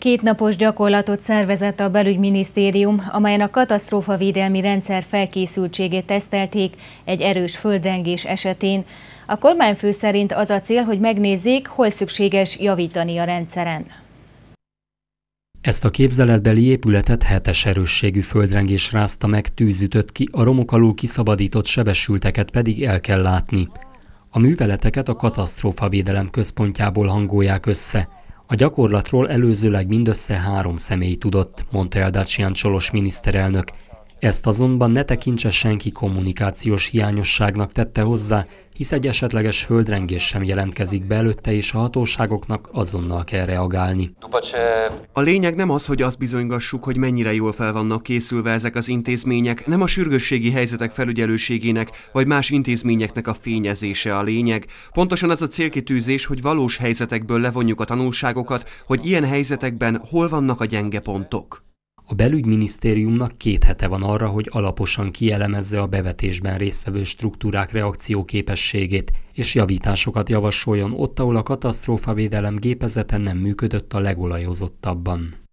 Kétnapos gyakorlatot szervezett a belügyminisztérium, amelyen a katasztrófavédelmi rendszer felkészültségét tesztelték egy erős földrengés esetén. A kormányfő szerint az a cél, hogy megnézzék, hol szükséges javítani a rendszeren. Ezt a képzeletbeli épületet hetes erősségű földrengés rázta meg, tűzütött ki, a romok alul kiszabadított sebesülteket pedig el kell látni. A műveleteket a katasztrófavédelem központjából hangolják össze – a gyakorlatról előzőleg mindössze három személy tudott, mondta Eldácsian Csolos miniszterelnök, ezt azonban ne tekintse senki kommunikációs hiányosságnak tette hozzá, hisz egy esetleges földrengés sem jelentkezik be előtte, és a hatóságoknak azonnal kell reagálni. A lényeg nem az, hogy azt bizonygassuk, hogy mennyire jól fel vannak készülve ezek az intézmények, nem a sürgősségi helyzetek felügyelőségének vagy más intézményeknek a fényezése a lényeg. Pontosan az a célkitűzés, hogy valós helyzetekből levonjuk a tanulságokat, hogy ilyen helyzetekben hol vannak a gyenge pontok. A belügyminisztériumnak két hete van arra, hogy alaposan kielemezze a bevetésben résztvevő struktúrák reakcióképességét, és javításokat javasoljon ott, ahol a katasztrófavédelem gépezete nem működött a legolajozottabban.